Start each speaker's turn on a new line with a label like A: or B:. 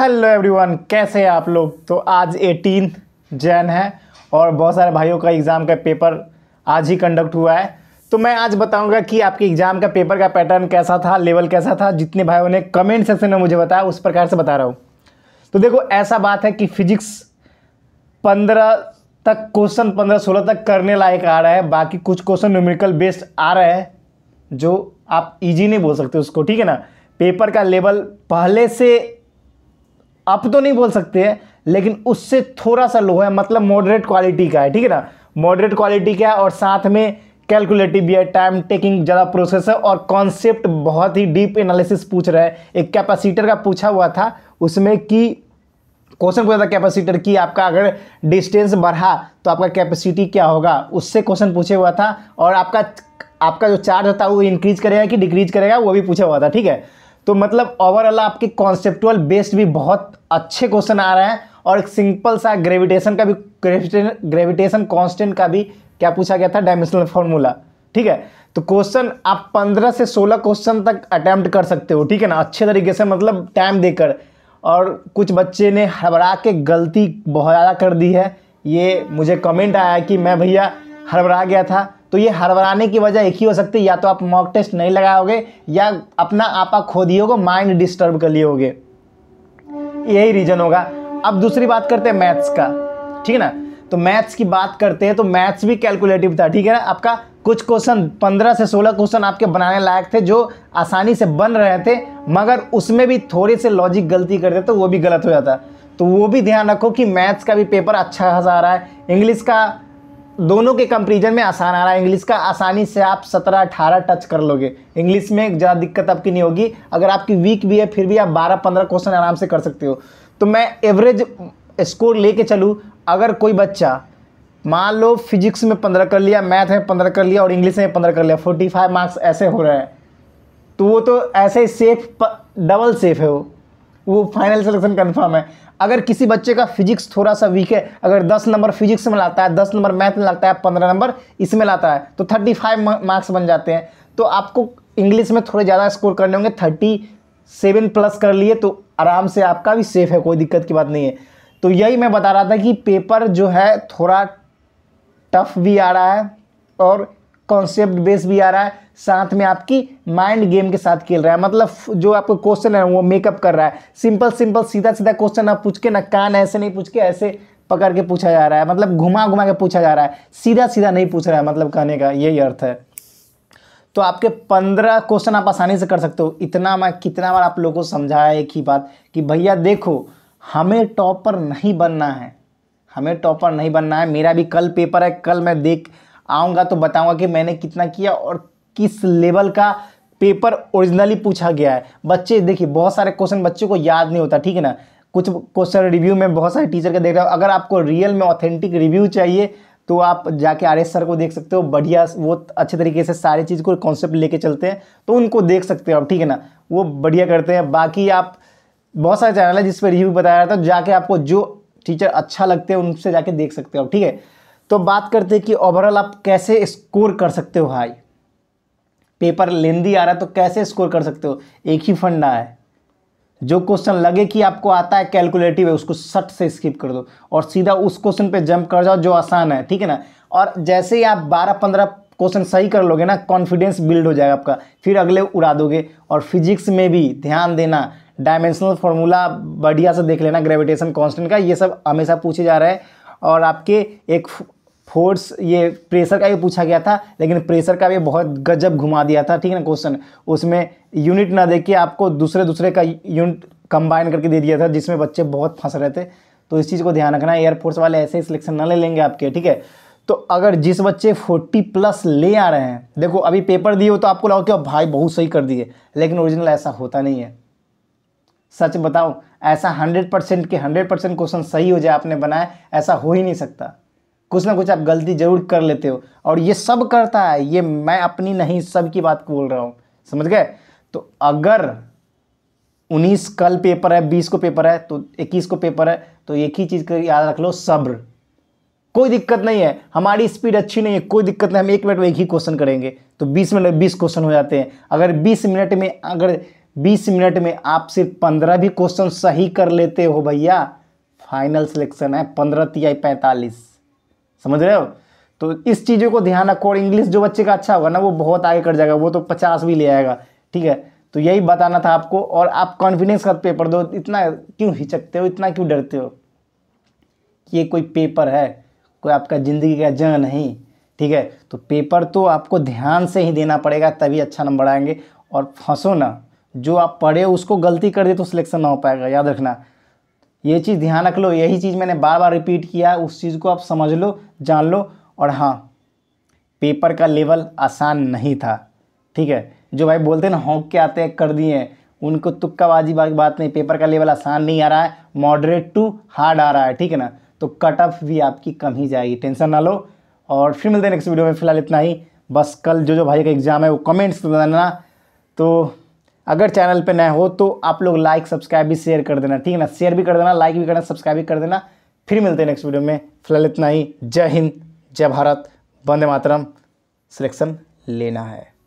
A: hello everyone कैसे हैं आप लोग तो आज एटीन जैन है और बहुत सारे भाइयों का एग्ज़ाम का पेपर आज ही कंडक्ट हुआ है तो मैं आज बताऊंगा कि आपके एग्ज़ाम का पेपर का पैटर्न कैसा था लेवल कैसा था जितने भाइयों ने कमेंट सेक्शन में मुझे बताया उस प्रकार से बता रहा हूँ तो देखो ऐसा बात है कि फिजिक्स पंद्रह तक क्वेश्चन पंद्रह सोलह तक करने लायक आ रहा है बाकी कुछ क्वेश्चन न्यूमेरिकल बेस्ड आ रहे हैं जो आप इजी नहीं बोल सकते उसको ठीक है ना पेपर का लेवल पहले से अप तो नहीं बोल सकते हैं लेकिन उससे थोड़ा सा लो है मतलब मॉडरेट क्वालिटी का है ठीक है ना मॉडरेट क्वालिटी का है और साथ में कैलकुलेटिव भी है टाइम टेकिंग ज़्यादा प्रोसेस है और कॉन्सेप्ट बहुत ही डीप एनालिसिस पूछ रहा है एक कैपेसिटर का पूछा हुआ था उसमें कि क्वेश्चन पूछा था कैपेसिटर की आपका अगर डिस्टेंस बढ़ा तो आपका कैपेसिटी क्या होगा उससे क्वेश्चन पूछे हुआ था और आपका आपका जो चार्ज होता है वो इंक्रीज करेगा कि डिक्रीज करेगा वो भी पूछा हुआ था ठीक है तो मतलब ओवरऑल आपके कॉन्सेप्टअल बेस्ड भी बहुत अच्छे क्वेश्चन आ रहे हैं और एक सिंपल सा ग्रेविटेशन का भी ग्रेविटेशन कांस्टेंट का भी क्या पूछा गया था डायमेंशनल फॉर्मूला ठीक है तो क्वेश्चन आप 15 से 16 क्वेश्चन तक अटैम्प्ट कर सकते हो ठीक है ना अच्छे तरीके से मतलब टाइम देकर और कुछ बच्चे ने हड़बड़ा के गलती बहुत ज़्यादा कर दी है ये मुझे कमेंट आया कि मैं भैया हड़बड़ा गया था तो ये हड़बड़ाने की वजह एक ही हो सकती है या तो आप मॉक टेस्ट नहीं लगाओगे या अपना आपा खो दियोगे माइंड डिस्टर्ब कर लियोगे यही रीज़न होगा अब दूसरी बात करते हैं मैथ्स का ठीक है ना तो मैथ्स की बात करते हैं तो मैथ्स भी कैलकुलेटिव था ठीक है ना आपका कुछ क्वेश्चन पंद्रह से सोलह क्वेश्चन आपके बनाने लायक थे जो आसानी से बन रहे थे मगर उसमें भी थोड़ी से लॉजिक गलती करते तो वो भी गलत हो जाता तो वो भी ध्यान रखो कि मैथ्स का भी पेपर अच्छा खासा आ रहा है इंग्लिश का दोनों के कंपेरिजन में आसान आ रहा है इंग्लिश का आसानी से आप सत्रह अठारह टच कर लोगे इंग्लिश में ज़्यादा दिक्कत आपकी नहीं होगी अगर आपकी वीक भी है फिर भी आप बारह पंद्रह क्वेश्चन आराम से कर सकते हो तो मैं एवरेज स्कोर लेके चलूँ अगर कोई बच्चा मान लो फिजिक्स में पंद्रह कर लिया मैथ में पंद्रह कर लिया और इंग्लिश में पंद्रह कर लिया फोर्टी फाइव मार्क्स ऐसे हो रहे हैं तो वो तो ऐसे सेफ डबल सेफ है वो वो फाइनल सिलेक्शन कन्फर्म है अगर किसी बच्चे का फिजिक्स थोड़ा सा वीक है अगर 10 नंबर फिजिक्स में लाता है 10 नंबर मैथ में लाता है 15 नंबर इसमें लाता है तो 35 मार्क्स बन जाते हैं तो आपको इंग्लिश में थोड़े ज़्यादा स्कोर करने होंगे थर्टी सेवन प्लस कर लिए तो आराम से आपका भी सेफ है कोई दिक्कत की बात नहीं है तो यही मैं बता रहा था कि पेपर जो है थोड़ा टफ भी आ रहा है और कॉन्सेप्ट बेस भी आ रहा है साथ में आपकी माइंड गेम के साथ खेल रहा है मतलब जो आपको क्वेश्चन है वो मेकअप कर रहा है सिंपल सिंपल सीधा सीधा क्वेश्चन आप पूछ के ना कान ऐसे नहीं पूछ के ऐसे पकड़ के पूछा जा रहा है मतलब घुमा घुमा के पूछा जा रहा है सीधा सीधा नहीं पूछ रहा है मतलब कहने का यही अर्थ है तो आपके पंद्रह क्वेश्चन आप आसानी से कर सकते हो इतना मैं कितना बार आप लोगों को समझाया एक ही बात कि भैया देखो हमें टॉपर नहीं बनना है हमें टॉपर नहीं बनना है मेरा भी कल पेपर है कल मैं देख आऊँगा तो बताऊँगा कि मैंने कितना किया और किस लेवल का पेपर ओरिजिनली पूछा गया है बच्चे देखिए बहुत सारे क्वेश्चन बच्चों को याद नहीं होता ठीक है ना कुछ क्वेश्चन रिव्यू में बहुत सारे टीचर का देख रहे हो अगर आपको रियल में ऑथेंटिक रिव्यू चाहिए तो आप जाके आर सर को देख सकते हो बढ़िया वो अच्छे तरीके से सारी चीज़ को कॉन्सेप्ट लेके चलते हैं तो उनको देख सकते हो आप ठीक है ना वो बढ़िया करते हैं बाकी आप बहुत सारे चैनल है जिस पर रिव्यू बताया जाता है तो जाके आपको जो टीचर अच्छा लगते हैं उनसे जाके देख सकते हो ठीक है तो बात करते हैं कि ओवरऑल आप कैसे स्कोर कर सकते हो हाई पेपर लेंदी आ रहा है तो कैसे स्कोर कर सकते हो एक ही फंडा है जो क्वेश्चन लगे कि आपको आता है कैलकुलेटिव है उसको सट से स्किप कर दो और सीधा उस क्वेश्चन पे जंप कर जाओ जो आसान है ठीक है ना और जैसे ही आप 12-15 क्वेश्चन सही कर लोगे ना कॉन्फिडेंस बिल्ड हो जाएगा आपका फिर अगले उड़ा दोगे और फिजिक्स में भी ध्यान देना डायमेंशनल फॉर्मूला बढ़िया से देख लेना ग्रेविटेशन कॉन्स्टेंट का ये सब हमेशा पूछे जा रहा है और आपके एक फोर्स ये प्रेशर का भी पूछा गया था लेकिन प्रेशर का भी बहुत गजब घुमा दिया था ठीक है ना क्वेश्चन उसमें यूनिट ना के आपको दूसरे दूसरे का यूनिट कंबाइन करके दे दिया था जिसमें बच्चे बहुत फंस रहे थे तो इस चीज़ को ध्यान रखना एयरफोर्स वाले ऐसे ही सिलेक्शन ना ले लेंगे आपके ठीक है तो अगर जिस बच्चे 40 प्लस ले आ रहे हैं देखो अभी पेपर दिए हो तो आपको लगा कि भाई बहुत सही कर दिए लेकिन ओरिजिनल ऐसा होता नहीं है सच बताओ ऐसा 100 परसेंट के 100 परसेंट क्वेश्चन सही हो जाए आपने बनाए ऐसा हो ही नहीं सकता कुछ ना कुछ आप गलती जरूर कर लेते हो और ये सब करता है ये मैं अपनी नहीं सब की बात बोल रहा हूँ समझ गए तो अगर उन्नीस कल पेपर है बीस को पेपर है तो इक्कीस को पेपर है तो एक ही चीज़ का याद रख लो सब्र कोई दिक्कत नहीं है हमारी स्पीड अच्छी नहीं है कोई दिक्कत नहीं हम एक मिनट में एक ही क्वेश्चन करेंगे तो बीस मिनट में बीस क्वेश्चन हो जाते हैं अगर बीस मिनट में अगर बीस मिनट में आप सिर्फ पंद्रह भी क्वेश्चन सही कर लेते हो भैया फाइनल सिलेक्शन है पंद्रह तिहाई पैंतालीस समझ रहे हो तो इस चीज़ों को ध्यान रखो और इंग्लिश जो बच्चे का अच्छा होगा ना वो बहुत आगे कर जाएगा वो तो पचास भी ले आएगा ठीक है तो यही बताना था आपको और आप कॉन्फिडेंस का पेपर दो इतना क्यों हिचकते हो इतना क्यों डरते हो ये कोई पेपर है कोई आपका ज़िंदगी का जंग नहीं ठीक है तो पेपर तो आपको ध्यान से ही देना पड़ेगा तभी अच्छा नंबर आएंगे और फंसो ना जो आप पढ़े उसको गलती कर दे तो सिलेक्शन ना हो पाएगा याद रखना ये चीज़ ध्यान रख लो यही चीज़ मैंने बार बार रिपीट किया उस चीज़ को आप समझ लो जान लो और हाँ पेपर का लेवल आसान नहीं था ठीक है जो भाई बोलते हैं ना होंक के आते हैं कर दिए उनको तुक्काबाजी बाजी बात नहीं पेपर का लेवल आसान नहीं आ रहा है मॉडरेट टू हार्ड आ रहा है ठीक है ना तो कट ऑफ भी आपकी कम ही जाएगी टेंशन ना लो और फिर मिलते हैं नेक्स्ट वीडियो में फिलहाल इतना ही बस कल जो जो भाई का एग्ज़ाम है वो कमेंट्स देना तो अगर चैनल पे नए हो तो आप लोग लाइक सब्सक्राइब भी शेयर कर देना ठीक है ना शेयर भी कर देना लाइक भी करना सब्सक्राइब भी कर देना फिर मिलते हैं नेक्स्ट वीडियो में फिलहाल इतना ही जय हिंद जय भारत वंदे मातरम सिलेक्शन लेना है